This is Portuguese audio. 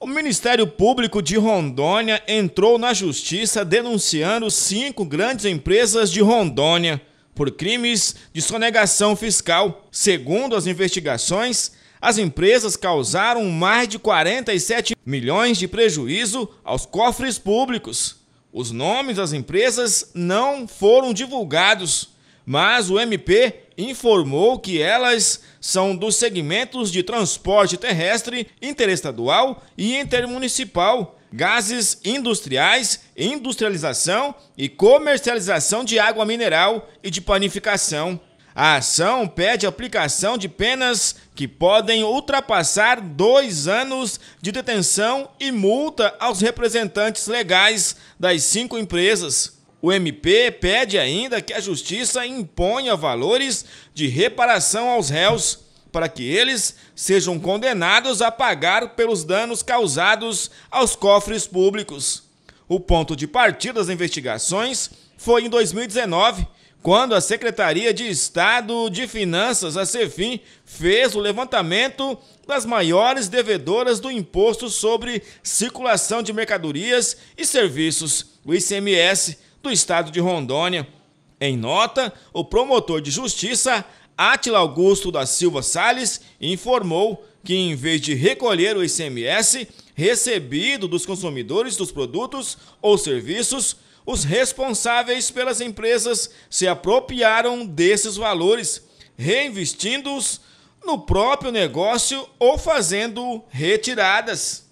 O Ministério Público de Rondônia entrou na justiça denunciando cinco grandes empresas de Rondônia por crimes de sonegação fiscal. Segundo as investigações, as empresas causaram mais de 47 milhões de prejuízo aos cofres públicos. Os nomes das empresas não foram divulgados mas o MP informou que elas são dos segmentos de transporte terrestre, interestadual e intermunicipal, gases industriais, industrialização e comercialização de água mineral e de panificação. A ação pede aplicação de penas que podem ultrapassar dois anos de detenção e multa aos representantes legais das cinco empresas. O MP pede ainda que a justiça imponha valores de reparação aos réus para que eles sejam condenados a pagar pelos danos causados aos cofres públicos. O ponto de partida das investigações foi em 2019, quando a Secretaria de Estado de Finanças, a CEFIM, fez o levantamento das maiores devedoras do imposto sobre circulação de mercadorias e serviços, o ICMS, do estado de Rondônia. Em nota, o promotor de justiça, Átila Augusto da Silva Sales, informou que, em vez de recolher o ICMS recebido dos consumidores dos produtos ou serviços, os responsáveis pelas empresas se apropriaram desses valores, reinvestindo-os no próprio negócio ou fazendo retiradas.